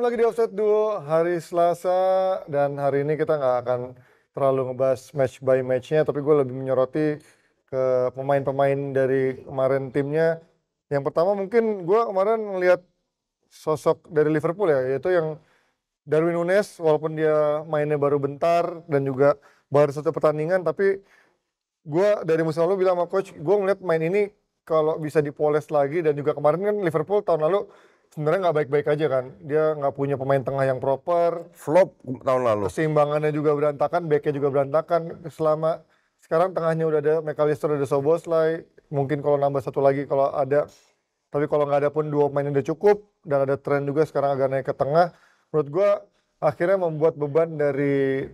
ketemu lagi di Offset Duo hari Selasa dan hari ini kita nggak akan terlalu ngebahas match by matchnya, tapi gue lebih menyoroti ke pemain-pemain dari kemarin timnya. Yang pertama mungkin gue kemarin melihat sosok dari Liverpool ya, yaitu yang Darwin Nunes, walaupun dia mainnya baru bentar dan juga baru satu pertandingan, tapi gue dari musim lalu bilang sama coach, gue melihat main ini kalau bisa dipoles lagi dan juga kemarin kan Liverpool tahun lalu sebenarnya nggak baik-baik aja kan. Dia nggak punya pemain tengah yang proper. Flop tahun lalu. Keseimbangannya juga berantakan, backnya juga berantakan. Selama sekarang tengahnya udah ada McAllister, ada Soboslai. Mungkin kalau nambah satu lagi kalau ada. Tapi kalau nggak ada pun dua pemain udah cukup. Dan ada tren juga sekarang agak naik ke tengah. Menurut gue akhirnya membuat beban dari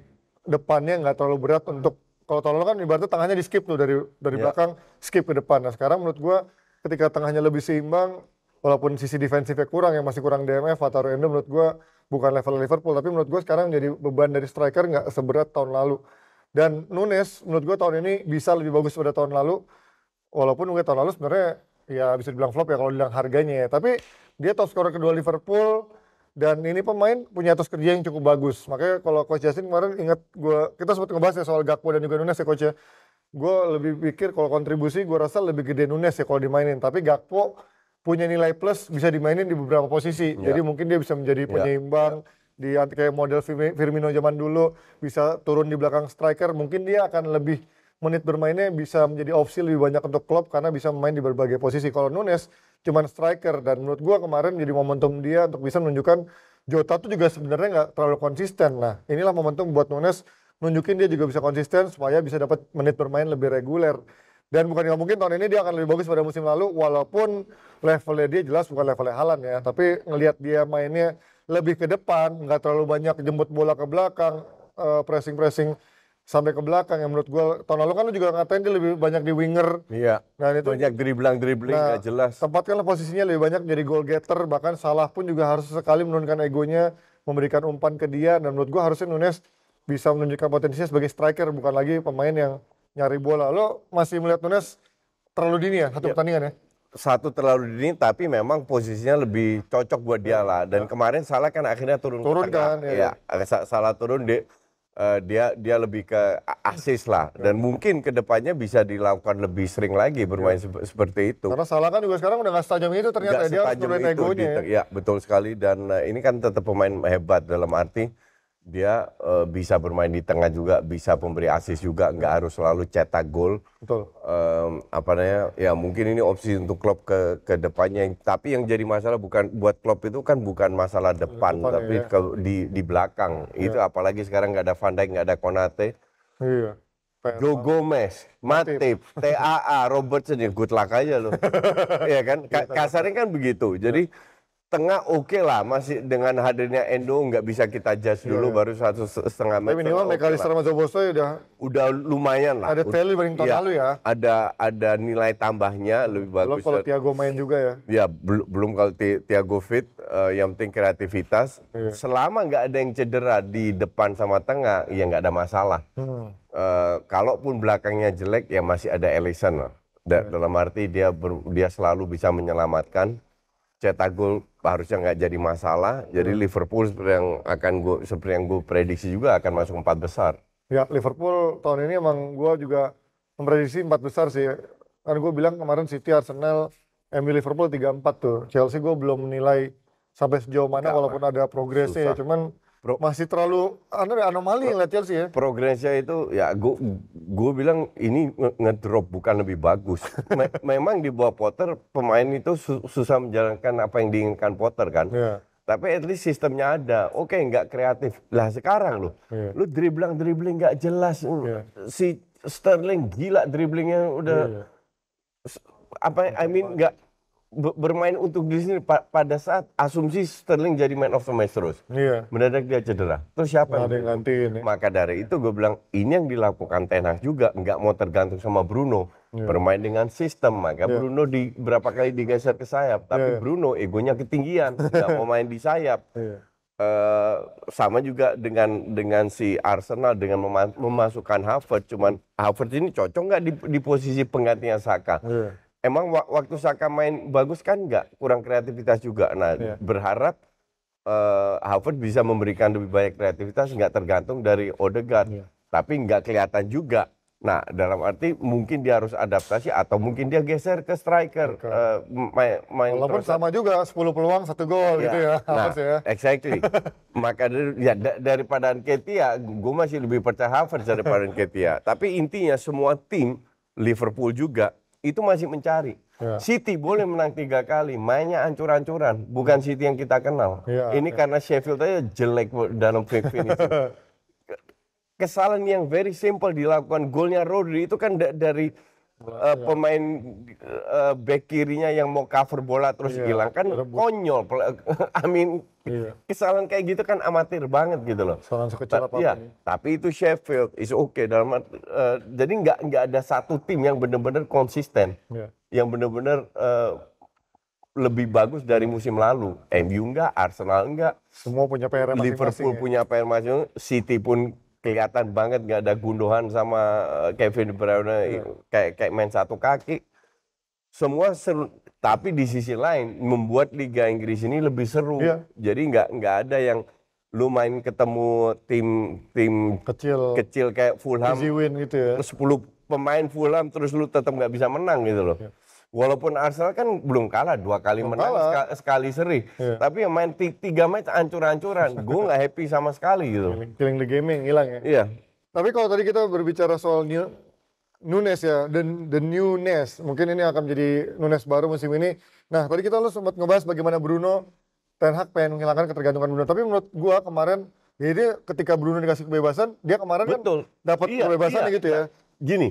depannya nggak terlalu berat untuk kalau tahun kan ibaratnya tengahnya di skip tuh dari dari yeah. belakang skip ke depan. Nah sekarang menurut gue ketika tengahnya lebih seimbang walaupun sisi defensifnya kurang yang masih kurang DMF atau Endo menurut gue bukan level Liverpool tapi menurut gue sekarang jadi beban dari striker nggak seberat tahun lalu dan Nunes menurut gue tahun ini bisa lebih bagus pada tahun lalu walaupun gue tahun lalu sebenarnya ya bisa dibilang flop ya kalau bilang harganya ya tapi dia top scorer kedua Liverpool dan ini pemain punya atas kerja yang cukup bagus makanya kalau coach Justin kemarin ingat gue kita sempat ngebahas ya soal Gakpo dan juga Nunes ya coach ya gue lebih pikir kalau kontribusi gue rasa lebih gede Nunes ya kalau dimainin tapi Gakpo punya nilai plus bisa dimainin di beberapa posisi. Yeah. Jadi mungkin dia bisa menjadi iya. penyeimbang yeah. di kayak model Firmino zaman dulu bisa turun di belakang striker. Mungkin dia akan lebih menit bermainnya bisa menjadi opsi lebih banyak untuk klub karena bisa main di berbagai posisi. Kalau Nunes cuman striker dan menurut gua kemarin jadi momentum dia untuk bisa menunjukkan Jota tuh juga sebenarnya nggak terlalu konsisten. Nah, inilah momentum buat Nunes nunjukin dia juga bisa konsisten supaya bisa dapat menit bermain lebih reguler dan bukan nggak mungkin tahun ini dia akan lebih bagus pada musim lalu walaupun levelnya dia jelas bukan levelnya Halan ya tapi ngelihat dia mainnya lebih ke depan nggak terlalu banyak jemput bola ke belakang eh, pressing pressing sampai ke belakang yang menurut gue tahun lalu kan lu juga ngatain dia lebih banyak di winger iya nah itu banyak dribbling dribbling nah, jelas tempatkanlah posisinya lebih banyak jadi goal getter bahkan salah pun juga harus sekali menurunkan egonya memberikan umpan ke dia dan menurut gue harusnya Nunes bisa menunjukkan potensinya sebagai striker bukan lagi pemain yang nyari bola. Lo masih melihat Nunes terlalu dini ya satu ya. pertandingan ya? Satu terlalu dini tapi memang posisinya lebih cocok buat dia lah. Dan ya. kemarin Salah kan akhirnya turun, turun ke tengah. Kan, ya. ya Salah turun dia uh, dia dia lebih ke asis lah iya. dan mungkin kedepannya bisa dilakukan lebih sering lagi bermain ya. seperti itu. Karena Salah kan juga sekarang udah gak setajam itu ternyata gak dia itu, egonya. Ya. Gitu. Iya ya betul sekali dan eh, ini kan tetap pemain hebat dalam arti dia uh, bisa bermain di tengah juga, bisa pemberi asis juga, nggak harus selalu cetak gol. Betul. Um, apa namanya? Ya mungkin ini opsi untuk klub ke ke depannya. Tapi yang jadi masalah bukan buat klub itu kan bukan masalah depan, depan tapi iya. ke, di di belakang. Iya. Itu apalagi sekarang nggak ada Van Dijk, nggak ada Konate. Iya. Joe Gomez, Matip, TAA, Robertson ya good luck aja loh. Iya kan? Ka iya, kasarnya kan begitu. Jadi iya tengah oke okay lah masih dengan hadirnya Endo nggak bisa kita judge iya, dulu iya. baru satu setengah meter. Tapi minimal okay McAllister sama ya udah udah lumayan lah. Ada value paling tahun ya, lalu ya. Ada ada nilai tambahnya lebih bagus. Belum kalau Tiago main juga ya. Ya belum belum kalau Tiago fit uh, yang penting kreativitas. Yeah. Selama nggak ada yang cedera di depan sama tengah ya nggak ada masalah. Hmm. Uh, kalaupun belakangnya jelek ya masih ada Ellison lah. Da yeah. Dalam arti dia dia selalu bisa menyelamatkan cetak gol harusnya nggak jadi masalah. Jadi hmm. Liverpool seperti yang akan gue seperti yang gue prediksi juga akan masuk empat besar. Ya Liverpool tahun ini emang gue juga memprediksi empat besar sih. Kan gue bilang kemarin City, Arsenal, MU, Liverpool tiga empat tuh. Chelsea gue belum menilai sampai sejauh mana Gak walaupun ada progresnya. Ya. Cuman Pro, masih terlalu aneh ya, anomali yang lihat Chelsea ya. Progresnya itu ya gua gua bilang ini ngedrop bukan lebih bagus. Me memang di bawah Potter pemain itu su susah menjalankan apa yang diinginkan Potter kan. Yeah. Tapi at least sistemnya ada. Oke, okay, nggak kreatif. Lah sekarang lo, yeah. Iya. lu dribbling dribbling nggak jelas. Yeah. Si Sterling gila dribblingnya udah yeah, yeah. apa I mean nggak bermain untuk di sini pa pada saat asumsi Sterling jadi man of the match terus. Iya. Mendadak dia cedera. Terus siapa yang ganti ini? Ya. Maka dari iya. itu gue bilang ini yang dilakukan Ten juga nggak mau tergantung sama Bruno. Iya. Bermain dengan sistem maka iya. Bruno di berapa kali digeser ke sayap tapi iya. Bruno egonya ketinggian nggak mau main di sayap. Iya. Uh, sama juga dengan dengan si Arsenal dengan memasukkan Havertz cuman Havertz ini cocok nggak di, di posisi penggantinya Saka. Iya emang waktu Saka main bagus kan nggak kurang kreativitas juga. Nah, yeah. berharap uh, Harvard bisa memberikan lebih banyak kreativitas nggak tergantung dari Odegaard. Yeah. Tapi nggak kelihatan juga. Nah, dalam arti mungkin dia harus adaptasi atau mungkin dia geser ke striker. Okay. Uh, eh, main, Walaupun terus. sama juga 10 peluang satu gol yeah. gitu ya. Nah, ya. exactly. Maka dari, ya daripada Nketiah, ya, gue masih lebih percaya Havertz daripada Nketiah. Ya. Tapi intinya semua tim Liverpool juga itu masih mencari. Ya. City boleh menang tiga kali, mainnya ancur-ancuran, bukan City yang kita kenal. Ya, Ini ya. karena Sheffield aja jelek dalam finishing. Kesalahan yang very simple dilakukan golnya Rodri itu kan dari uh, pemain uh, back kirinya yang mau cover bola terus iya, hilang kan rebut. konyol. Amin. Mean, iya. Kesalahan kayak gitu kan amatir banget gitu loh. Kesalahan sekecil Ta apa ya, Tapi itu Sheffield is okay dalam uh, jadi nggak nggak ada satu tim yang benar-benar konsisten. Iya. Yang benar-benar uh, eh, lebih bagus dari musim lalu. MU enggak, Arsenal enggak. Semua punya PR masing-masing. Liverpool ya? punya PR masing-masing, City pun kelihatan banget nggak ada gunduhan sama eh, Kevin De Bruyne yeah. kayak kayak main satu kaki semua seru tapi di sisi lain membuat Liga Inggris ini lebih seru yeah. jadi nggak nggak ada yang lu main ketemu tim tim kecil kecil kayak Fulham gitu ya 10 pemain Fulham terus lu tetap nggak bisa menang gitu loh yeah walaupun Arsenal kan belum kalah dua kali belum menang kalah. sekali, sekali seri iya. tapi yang main tiga match ancur-ancuran gue nggak happy sama sekali gitu killing the game hilang ya iya tapi kalau tadi kita berbicara soal new Nunes ya the, the newness, mungkin ini akan menjadi Nunes baru musim ini nah tadi kita lu sempat ngebahas bagaimana Bruno Ten Hag pengen menghilangkan ketergantungan Bruno tapi menurut gue kemarin jadi ketika Bruno dikasih kebebasan dia kemarin kan Betul. kan dapat iya, kebebasan iya. gitu ya nah, gini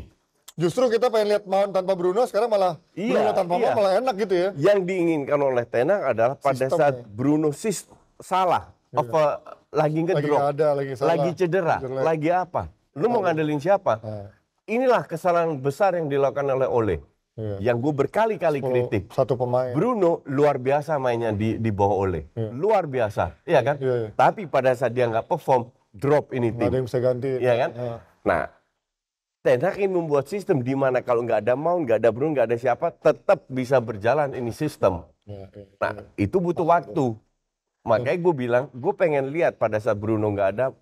Justru kita pengen lihat Mount tanpa Bruno, sekarang malah iya, Bruno tanpa iya. malah enak gitu ya. Yang diinginkan oleh Tenang adalah pada Sistem saat ya. Bruno sis salah, iya. apa lagi ngedrop, lagi, ada, lagi, salah, lagi cedera, lagi apa? Lu mau iya. ngandelin siapa? Nah. Inilah kesalahan besar yang dilakukan oleh Oleh. Iya. Yang gue berkali-kali kritik. Satu pemain. Bruno luar biasa mainnya di di bawah Oleh. Iya. Luar biasa, iya kan? Iya, iya. Tapi pada saat dia nggak perform, drop ini tim. ada yang bisa ganti. Iya kan? Iya. Nah, Ten Hag ingin membuat sistem di mana kalau nggak ada Mount, nggak ada Bruno, nggak ada siapa, tetap bisa berjalan ini sistem. Ya, ya, ya. Nah, itu butuh waktu. Makanya gue bilang, gue pengen lihat pada saat Bruno nggak ada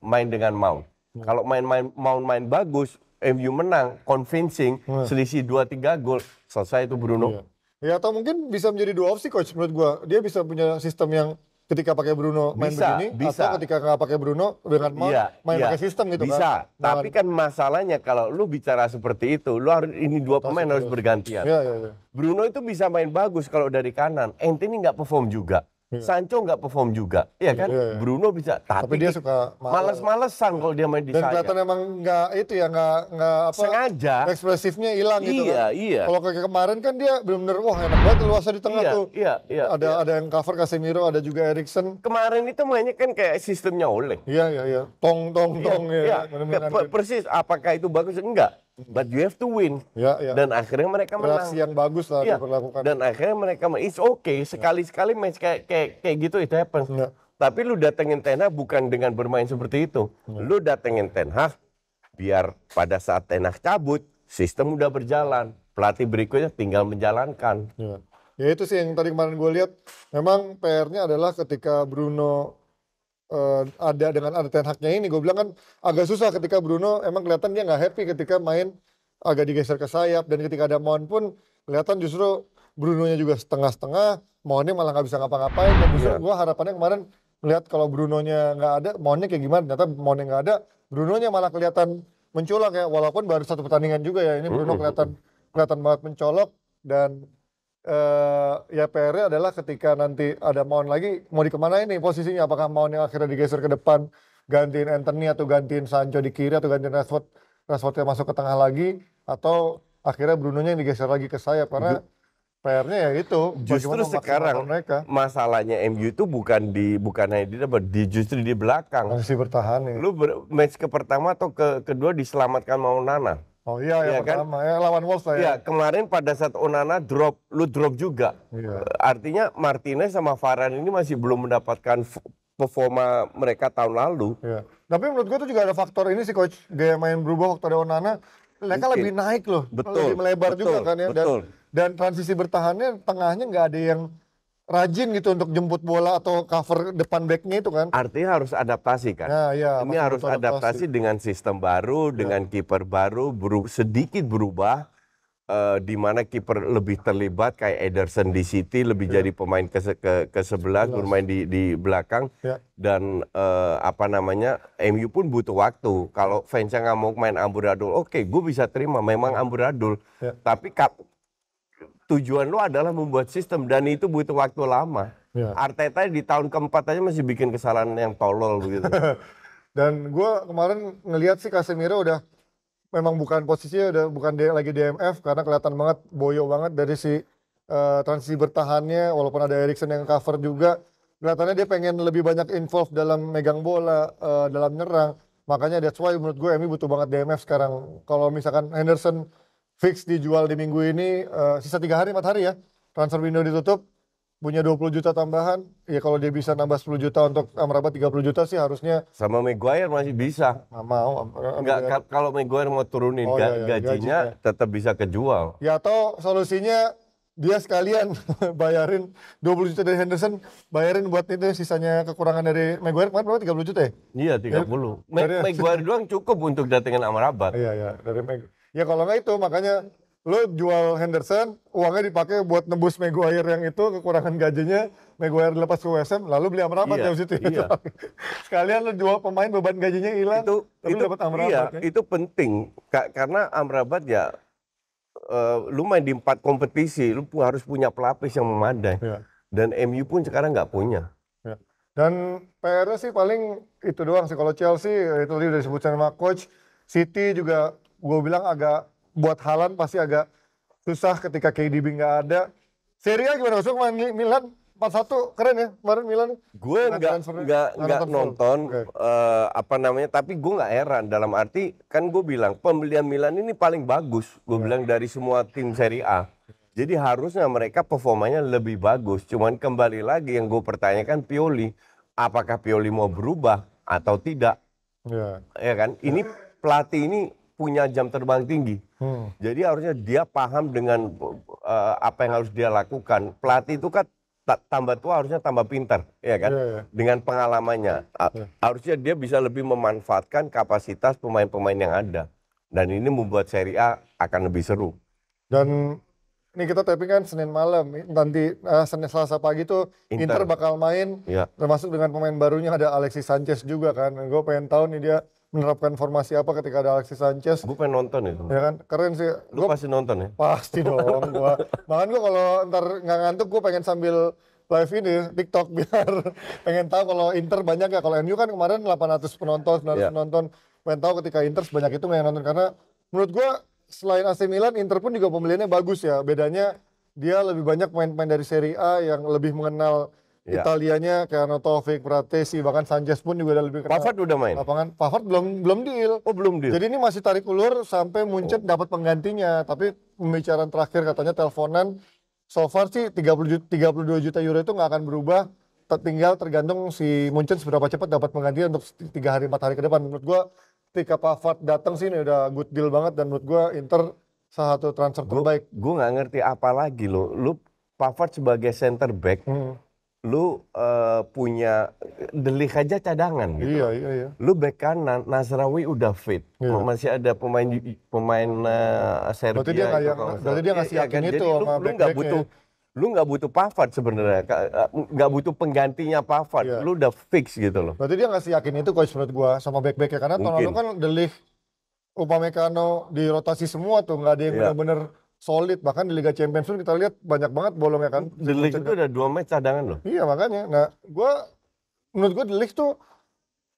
main dengan Mount. Kalau main-main Mount main bagus, MU menang, convincing, selisih dua tiga gol, selesai itu Bruno. Iya. Ya atau mungkin bisa menjadi dua opsi coach menurut gue. Dia bisa punya sistem yang ketika pakai Bruno main bisa, begini bisa. atau ketika nggak pakai Bruno dengan mau iya, main iya. pakai sistem gitu bisa. kan? Bisa. Tapi kan masalahnya kalau lu bicara seperti itu, lu harus ini dua pemain harus bergantian. Ya, ya, ya. Bruno itu bisa main bagus kalau dari kanan. Ente ini nggak perform juga. Iya. Sancho nggak perform juga, iya kan? Yeah, iya. Bruno bisa, tapi, tapi dia suka malas-malesan kalau dia main di Dan saya. kelihatan emang nggak itu ya nggak nggak apa? Sengaja. Ekspresifnya hilang gitu iya, gitu kan? Iya iya. Kalau kayak kemarin kan dia benar-benar wah enak banget luasnya di tengah iya, tuh. Iya iya. Ada iya. ada yang cover Casemiro, ada juga Erikson. Kemarin itu mainnya kan kayak sistemnya oleh. Iya iya iya. Tong tong iya, tong iya, ya. Iya. Persis. Apakah itu bagus? Enggak but you have to win. Ya, ya. Dan akhirnya mereka menang. Reaksi yang bagus lah ya. diperlakukan. Dan akhirnya mereka menang. It's okay, ya. sekali-sekali match kayak kayak kayak gitu itu happen. Ya. Tapi lu datengin Ten Hag bukan dengan bermain seperti itu. Ya. Lu datengin Ten Hag biar pada saat Ten Hag cabut, sistem udah berjalan. Pelatih berikutnya tinggal menjalankan. Ya. ya itu sih yang tadi kemarin gue lihat. Memang PR-nya adalah ketika Bruno uh, ada dengan ada Ten haknya ini gue bilang kan agak susah ketika Bruno emang kelihatan dia nggak happy ketika main agak digeser ke sayap dan ketika ada Mon pun kelihatan justru Brunonya juga setengah-setengah Mohonnya malah nggak bisa ngapa-ngapain dan justru yeah. gue harapannya kemarin melihat kalau Brunonya nggak ada Mohonnya kayak gimana ternyata Mohonnya nggak ada Brunonya malah kelihatan mencolok ya walaupun baru satu pertandingan juga ya ini Bruno kelihatan kelihatan banget mencolok dan uh, ya PR-nya adalah ketika nanti ada Mount lagi mau dikemanain ini posisinya apakah Mount yang akhirnya digeser ke depan gantiin Anthony atau gantiin Sancho di kiri atau gantiin Rashford Rashford yang masuk ke tengah lagi atau akhirnya Bruno nya yang digeser lagi ke saya karena PR-nya ya itu justru sekarang mereka. masalahnya MU itu bukan di bukan hanya di depan di justru di belakang masih bertahan ya. lu ber, match ke pertama atau ke kedua diselamatkan mau Nana Oh iya, ya, ya pertama. kan? Ya, lawan Wolves ya. ya. kemarin pada saat Onana drop, lu drop juga. Ya. Artinya Martinez sama Varane ini masih belum mendapatkan performa mereka tahun lalu. Ya. Tapi menurut gue itu juga ada faktor ini sih coach, gaya main berubah waktu ada Onana. Mereka Mungkin. lebih naik loh, betul, lebih melebar betul, juga kan ya. Dan, dan transisi bertahannya tengahnya nggak ada yang rajin gitu untuk jemput bola atau cover depan backnya itu kan artinya harus adaptasi kan ya, ya, ini harus adaptasi. adaptasi dengan sistem baru ya. dengan ya. kiper baru beru sedikit berubah uh, di mana kiper lebih terlibat kayak Ederson di City lebih yeah. jadi pemain ke ke, ke sebelah bermain di di belakang yeah. dan uh, apa namanya MU pun butuh waktu kalau fansnya nggak mau main amburadul oke okay, gue bisa terima memang amburadul yeah. tapi tujuan lo adalah membuat sistem dan itu butuh waktu lama. Ya. Arteta di tahun keempat aja masih bikin kesalahan yang tolol begitu. dan gue kemarin ngelihat sih Casemiro udah memang bukan posisinya udah bukan dia lagi DMF karena kelihatan banget boyo banget dari si uh, transisi bertahannya walaupun ada Erikson yang cover juga kelihatannya dia pengen lebih banyak involve dalam megang bola uh, dalam nyerang makanya that's why menurut gue Emi butuh banget DMF sekarang kalau misalkan Henderson fix dijual di minggu ini uh, sisa tiga hari empat hari ya transfer window ditutup punya 20 juta tambahan ya kalau dia bisa nambah 10 juta untuk Amrabat eh, 30 juta sih harusnya sama Maguire masih bisa nggak mau eh, nggak kalau Maguire mau turunin oh, ga, iya, iya, gajinya gaji, tetap bisa kejual ya atau solusinya dia sekalian bayarin 20 juta dari Henderson bayarin buat itu sisanya kekurangan dari Maguire kemarin berapa 30 juta ya? Iya 30 ya, Ma Maguire doang cukup untuk datengin Amrabat iya iya dari Maguire Ya kalau nggak itu makanya lo jual Henderson, uangnya dipakai buat nebus Maguire yang itu kekurangan gajinya, Maguire dilepas ke USM, lalu beli Amrabat iya, ya situ. Iya. Sekalian lo jual pemain beban gajinya hilang, itu, tapi itu, dapat Amrabat. Iya, ya. itu penting karena Amrabat ya uh, lu main di empat kompetisi, lu harus punya pelapis yang memadai. Ya. Dan MU pun sekarang nggak punya. Ya. Dan pr sih paling itu doang sih. Kalau Chelsea itu tadi udah disebutkan sama coach, City juga gue bilang agak buat Halan pasti agak susah ketika KDB nggak ada. Serie gimana sih kemarin Milan? satu keren ya kemarin Milan. Gue nggak nggak nggak nonton okay. uh, eh, apa namanya, tapi gue nggak heran dalam arti kan gue bilang pembelian Milan ini paling bagus. Gue yeah. bilang dari semua tim Serie A. Jadi harusnya mereka performanya lebih bagus. Cuman kembali lagi yang gue pertanyakan Pioli, apakah Pioli mau berubah atau tidak? Ya, yeah. ya kan? Ini pelatih ini punya jam terbang tinggi. Hmm. Jadi harusnya dia paham dengan uh, apa yang harus dia lakukan. Pelatih itu kan tambah tua harusnya tambah pintar, ya kan? Yeah, yeah. Dengan pengalamannya. Yeah. Harusnya dia bisa lebih memanfaatkan kapasitas pemain-pemain yang ada. Dan ini membuat Serie A akan lebih seru. Dan ini kita taping kan Senin malam. Nanti uh, Senin Selasa pagi tuh Inter, Inter bakal main yeah. termasuk dengan pemain barunya ada Alexis Sanchez juga kan. Gue pengen tahu nih dia menerapkan formasi apa ketika ada Alexis Sanchez. Gue pengen nonton itu. Ya kan, keren sih. Lu gua, pasti nonton ya? Pasti dong gua. Bahkan gua kalau ntar nggak ngantuk gue pengen sambil live ini TikTok biar pengen tahu kalau Inter banyak ya. Kalau MU kan kemarin 800 penonton, 900 yeah. penonton. Pengen tahu ketika Inter sebanyak itu nggak nonton karena menurut gue selain AC Milan, Inter pun juga pembeliannya bagus ya. Bedanya dia lebih banyak main-main dari Serie A yang lebih mengenal Ya. Italianya Keanu Taufik, Pratesi, bahkan Sanchez pun juga udah lebih kena. Pavard udah main. Lapangan Pavard belum belum deal. Oh, belum deal. Jadi ini masih tarik ulur sampai Munchen oh. dapat penggantinya, tapi pembicaraan terakhir katanya teleponan so far sih 30 32 juta euro itu nggak akan berubah tinggal tergantung si Munchen seberapa cepat dapat penggantinya untuk tiga hari empat hari ke depan menurut gua ketika Pavard datang sih ini udah good deal banget dan menurut gua Inter salah satu transfer terbaik. Gua nggak ngerti apa lagi lo. Lu Pavard sebagai center back hmm lu uh, punya delik aja cadangan gitu. Iya, iya, iya. Lu bek kanan Nasrawi udah fit. Iya. Masih ada pemain pemain uh, Serbia. Berarti dia kayak gitu, berarti dia ngasih yakin iya, itu Jadi sama lu, lu gak ya? butuh lu nggak butuh Pavard sebenarnya, eh, nggak butuh penggantinya Pavard, yeah. lu udah fix gitu loh. Berarti dia sih yakin itu coach menurut gua sama back-back ya karena tahun lalu kan Delik Upamecano di rotasi semua tuh nggak ada yang yeah. benar-benar solid bahkan di Liga Champions pun kita lihat banyak banget bolongnya kan di Liga itu ada dua match cadangan loh iya makanya nah gue menurut gue di Liga tuh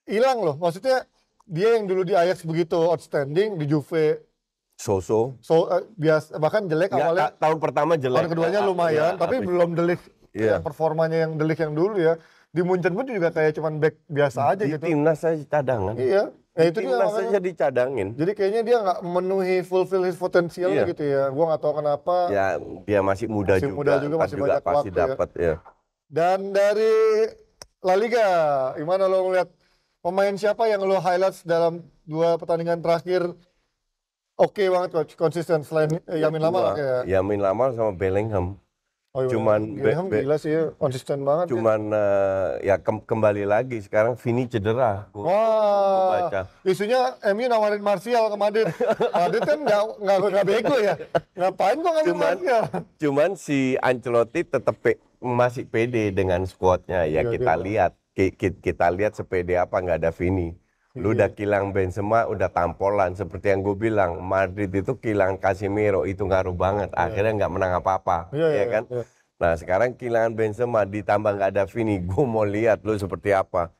hilang loh maksudnya dia yang dulu di Ajax begitu outstanding di Juve so-so so, uh, bias bahkan jelek ya, awalnya tahun pertama jelek tahun keduanya iya, lumayan ya, tapi tapi, belum delik iya. ya. performanya yang delik yang dulu ya di Munchen pun juga kayak cuman back biasa aja di gitu. Timnas saya cadangan. Iya, Nah, itu dia makanya dicadangin. Jadi kayaknya dia nggak memenuhi fulfill his potential iya. gitu ya. Gua nggak tahu kenapa. Ya, dia masih muda masih juga. Muda juga kan masih juga banyak pasti waktu dapat ya. ya. Dan dari La Liga, gimana lo ngeliat pemain siapa yang lo highlight dalam dua pertandingan terakhir oke okay banget coach konsisten selain Yamin Lamal ya. Yamin Lamal sama Bellingham Oh, iya. Cuman iya, Bellingham gila sih ya, konsisten banget. Ya. Cuman eh, ya, uh, ya ke kembali lagi sekarang Vini cedera. Gua, Wah. Gua baca. Isunya MU nawarin Martial ke Madrid. Madrid kan nggak nggak nggak bego ya. Ngapain kok ngambil cuman, Martial? Cuman si Ancelotti tetap masih pede dengan squadnya ya, ya kita iya. lihat kita, kita lihat sepede apa nggak ada Vini. Lu iya. udah kilang Benzema, udah tampolan. Seperti yang gue bilang, Madrid itu kilang Casemiro, itu ngaruh banget. Iya. Akhirnya nggak menang apa-apa, iya, ya, ya kan? Ya. Nah sekarang kilangan Benzema ditambah nggak ada Vini, gue mau lihat lu seperti apa.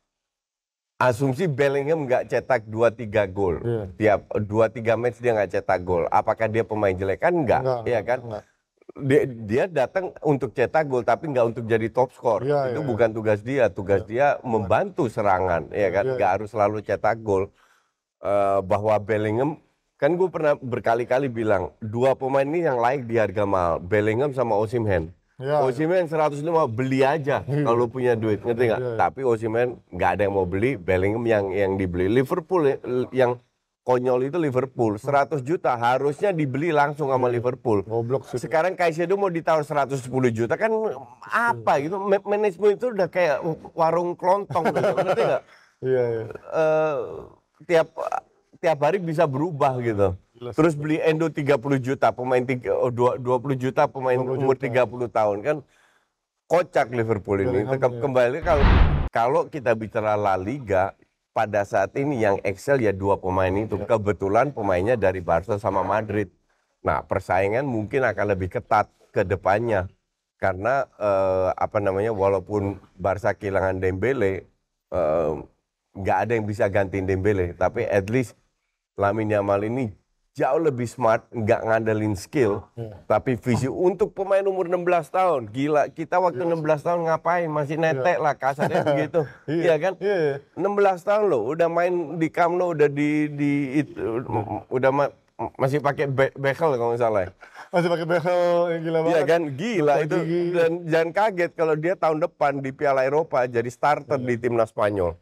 Asumsi Bellingham nggak cetak 2-3 gol. Tiap 2-3 match dia nggak cetak gol. Apakah dia pemain jelek? Kan nggak, iya kan? Enggak dia, dia datang untuk cetak gol tapi nggak untuk jadi top skor ya, itu ya, bukan ya. tugas dia tugas ya. dia membantu serangan ya kan ya, ya. harus selalu cetak gol uh, bahwa Bellingham kan gue pernah berkali-kali bilang dua pemain ini yang layak di harga mahal Bellingham sama Osimhen ya, Osimhen ya. 105 beli aja iya, iya. kalau punya duit ngerti nggak ya, ya. tapi Osimhen nggak ada yang mau beli Bellingham yang yang dibeli Liverpool ya, yang konyol itu Liverpool 100 hmm. juta harusnya dibeli langsung sama iya. Liverpool goblok sih sekarang Kaisedo mau ditawar 110 juta kan apa iya. gitu manajemen itu udah kayak warung kelontong gitu ngerti gak? iya iya eh, tiap tiap hari bisa berubah gitu terus beli Endo 30 juta pemain tiga, oh, 20 juta pemain umur tiga 30 tahun kan kocak Liverpool ini iya. kembali kalau kalau kita bicara La Liga pada saat ini yang excel ya dua pemain itu iya. kebetulan pemainnya dari Barca sama Madrid. Nah persaingan mungkin akan lebih ketat ke depannya karena eh, apa namanya walaupun Barca kehilangan Dembele eh, nggak eh, ada yang bisa gantiin Dembele tapi at least Lamine Yamal ini jauh lebih smart, nggak ngandelin skill, hmm. tapi visi untuk pemain umur 16 tahun. Gila, kita waktu yes. Iya. 16 tahun ngapain? Masih iya. netek yeah. lah kasarnya begitu. Iya yeah. kan? Yeah. Iya, 16 tahun loh, udah main di Kamlo, udah di di itu, udah ma masih pakai be bekel kalau nggak salah. Ya. Masih pakai bekel yang gila banget. Iya kan, gila Bukan itu. Gigi. Dan jangan kaget kalau dia tahun depan di Piala Eropa jadi starter yeah. di timnas Spanyol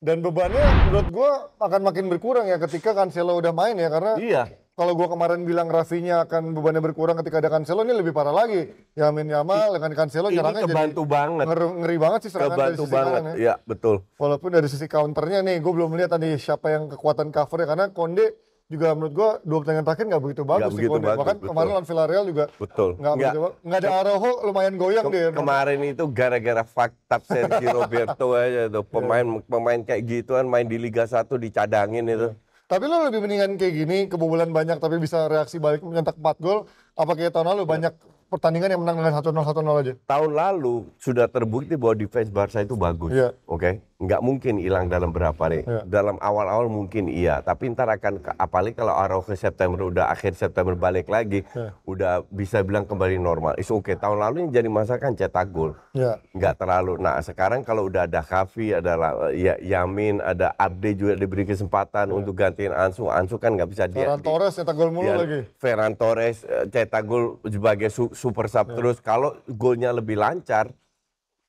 dan bebannya menurut gue akan makin berkurang ya ketika Cancelo udah main ya karena iya kalau gue kemarin bilang Rafinya akan bebannya berkurang ketika ada Cancelo ini lebih parah lagi. Yamin Yamal dengan Cancelo ini nyerangnya kebantu jadi banget. Ngeri, ngeri banget sih serangan kebantu dari sisi banget. kanan ya. ya. betul. Walaupun dari sisi counternya nih, gue belum lihat tadi siapa yang kekuatan covernya karena Konde juga menurut gue dua pertandingan terakhir nggak begitu bagus gak begitu Konde. Bagus, Bahkan betul. kemarin lawan Villarreal juga betul. Nggak begitu nggak ada Araujo lumayan goyang ke, deh. Kemarin itu gara-gara fakta Sergio Roberto aja tuh pemain iya. pemain kayak gituan main di Liga 1 dicadangin itu. Yeah tapi lo lebih mendingan kayak gini, kebobolan banyak tapi bisa reaksi balik mencetak 4 gol, apa kayak tahun lalu iya. banyak pertandingan yang menang dengan 1-0 1-0 aja? Tahun lalu sudah terbukti bahwa defense Barca itu bagus. Iya. Oke. Okay? nggak mungkin hilang dalam berapa nih. Ya. Dalam awal-awal mungkin iya, tapi ntar akan apalagi kalau arah ke September udah akhir September balik lagi, ya. udah bisa bilang kembali normal. Is oke. Okay. Tahun lalu yang jadi kan cetak gol, ya. nggak terlalu. Nah sekarang kalau udah ada Kavi, ada ya, Yamin, ada Abde juga diberi kesempatan ya. untuk gantiin Ansu. Ansu kan nggak bisa dia. Ferran Torres cetak gol mulu iya. lagi. Ferran Torres eh, cetak gol sebagai super sub ya. terus. Kalau golnya lebih lancar,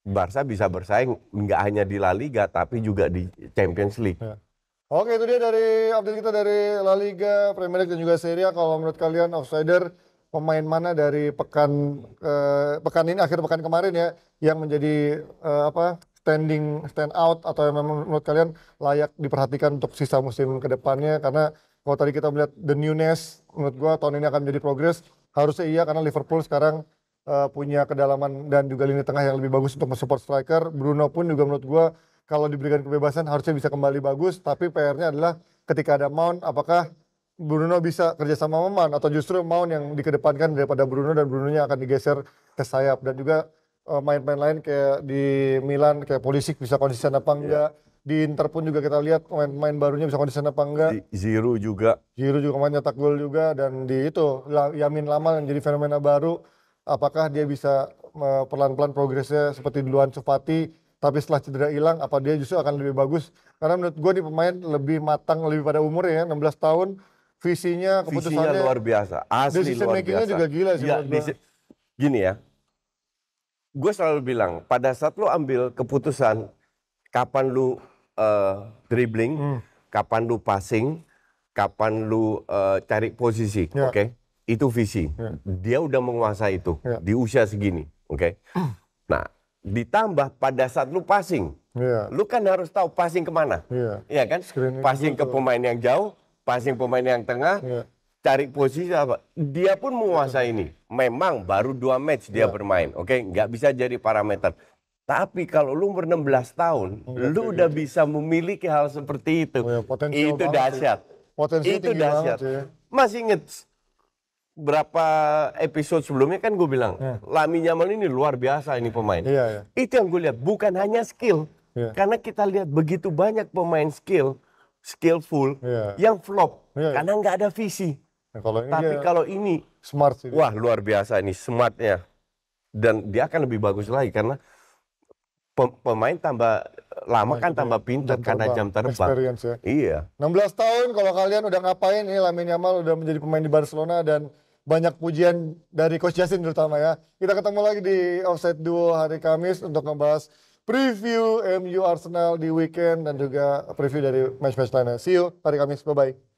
Barca bisa bersaing nggak hanya di La Liga tapi juga di Champions League. Ya. Oke itu dia dari update kita dari La Liga, Premier League dan juga Serie A. Kalau menurut kalian outsider pemain mana dari pekan eh, pekan ini akhir pekan kemarin ya yang menjadi eh, apa standing stand out atau yang memang menurut kalian layak diperhatikan untuk sisa musim kedepannya karena kalau tadi kita melihat the newness menurut gua tahun ini akan menjadi progres harusnya iya karena Liverpool sekarang uh, punya kedalaman dan juga lini tengah yang lebih bagus untuk mensupport striker. Bruno pun juga menurut gue kalau diberikan kebebasan harusnya bisa kembali bagus, tapi PR-nya adalah ketika ada Mount, apakah Bruno bisa kerja sama Mount atau justru Mount yang dikedepankan daripada Bruno dan Brunonya akan digeser ke sayap dan juga eh, main-main uh, lain kayak di Milan kayak Polisik bisa konsisten apa enggak. Iya. Di Inter pun juga kita lihat pemain-pemain barunya bisa kondisi apa enggak. Zero juga. Zero juga mainnya tak gol juga dan di itu Yamin Lamal yang jadi fenomena baru apakah dia bisa pelan-pelan progresnya seperti duluan Cupati tapi setelah cedera hilang apa dia justru akan lebih bagus karena menurut gue nih pemain lebih matang lebih pada umur ya 16 tahun visinya keputusannya visinya luar biasa asli luar biasa makingnya juga gila sih ya, disi, gini ya gue selalu bilang pada saat lo ambil keputusan kapan lu uh, dribbling hmm. kapan lu passing kapan lu uh, cari posisi ya. oke okay? itu visi. Ya. Dia udah menguasai itu ya. di usia segini, oke? Okay? Hmm. Nah, ditambah pada saat lu passing, ya. lu kan harus tahu passing kemana, ya, ya kan? Screening passing ke pemain yang jauh, passing pemain yang tengah, ya. cari posisi apa? Dia pun menguasai ya. ini. Memang baru dua match dia ya. bermain, oke? Okay? Nggak bisa jadi parameter. Tapi kalau lu umur 16 tahun, lu udah gitu. bisa memiliki hal seperti itu. Oh, ya, itu dahsyat. itu dahsyat. Masih inget berapa episode sebelumnya kan gue bilang yeah. Lami Yamal ini luar biasa ini pemain. Yeah, yeah. Itu yang gue lihat bukan hanya skill, yeah. karena kita lihat begitu banyak pemain skill, skillful yeah. yang flop yeah, yeah. karena nggak ada visi. Nah, kalau Tapi ya kalau ini smart sih. Wah luar biasa ini smartnya dan dia akan lebih bagus lagi karena pemain tambah lama kan nah, tambah pintar karena jam terbang. Experience ya. Iya. 16 tahun kalau kalian udah ngapain ini Lamine Yamal udah menjadi pemain di Barcelona dan banyak pujian dari Coach Justin terutama ya. Kita ketemu lagi di Offset Duo hari Kamis untuk membahas preview MU Arsenal di weekend dan juga preview dari match-match lainnya. See you hari Kamis. Bye-bye.